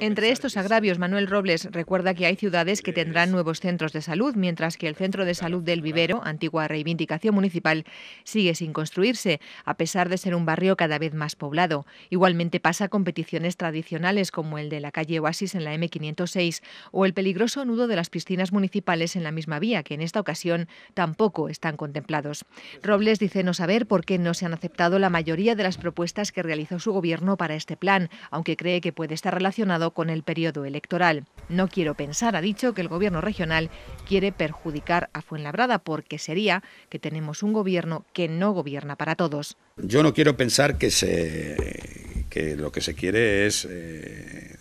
Entre estos agravios, Manuel Robles recuerda que hay ciudades que tendrán nuevos centros de salud, mientras que el centro de salud del Vivero, antigua reivindicación municipal, sigue sin construirse, a pesar de ser un barrio cada vez más poblado. Igualmente pasa con peticiones tradicionales como el de la calle Oasis en la M506 o el peligroso nudo de las piscinas municipales en la misma vía, que en esta ocasión tampoco están contemplados. Robles dice no saber por qué no se han aceptado la mayoría de las propuestas que realizó su gobierno para este plan, aunque cree que puede estar relacionado con el periodo electoral. No quiero pensar, ha dicho, que el gobierno regional quiere perjudicar a Fuenlabrada porque sería que tenemos un gobierno que no gobierna para todos. Yo no quiero pensar que, se, que lo que se quiere es eh,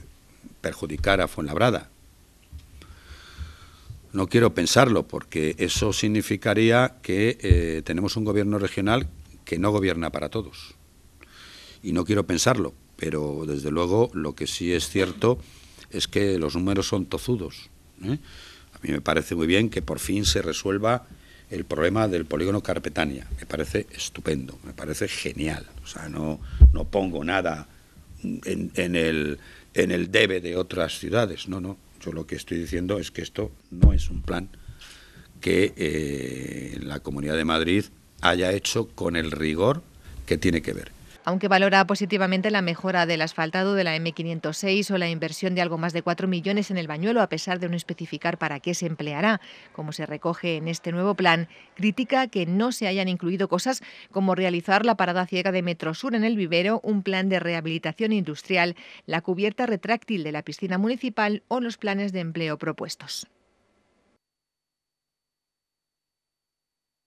perjudicar a Fuenlabrada. No quiero pensarlo porque eso significaría que eh, tenemos un gobierno regional que no gobierna para todos. Y no quiero pensarlo pero desde luego lo que sí es cierto es que los números son tozudos. ¿eh? A mí me parece muy bien que por fin se resuelva el problema del polígono Carpetania. Me parece estupendo, me parece genial. O sea, no, no pongo nada en, el, en el debe de otras ciudades. No, no. Yo lo que estoy diciendo es que esto no es un plan que eh, la Comunidad de Madrid haya hecho con el rigor que tiene que ver aunque valora positivamente la mejora del asfaltado de la M506 o la inversión de algo más de 4 millones en el bañuelo, a pesar de no especificar para qué se empleará. Como se recoge en este nuevo plan, critica que no se hayan incluido cosas como realizar la parada ciega de Metrosur en el vivero, un plan de rehabilitación industrial, la cubierta retráctil de la piscina municipal o los planes de empleo propuestos.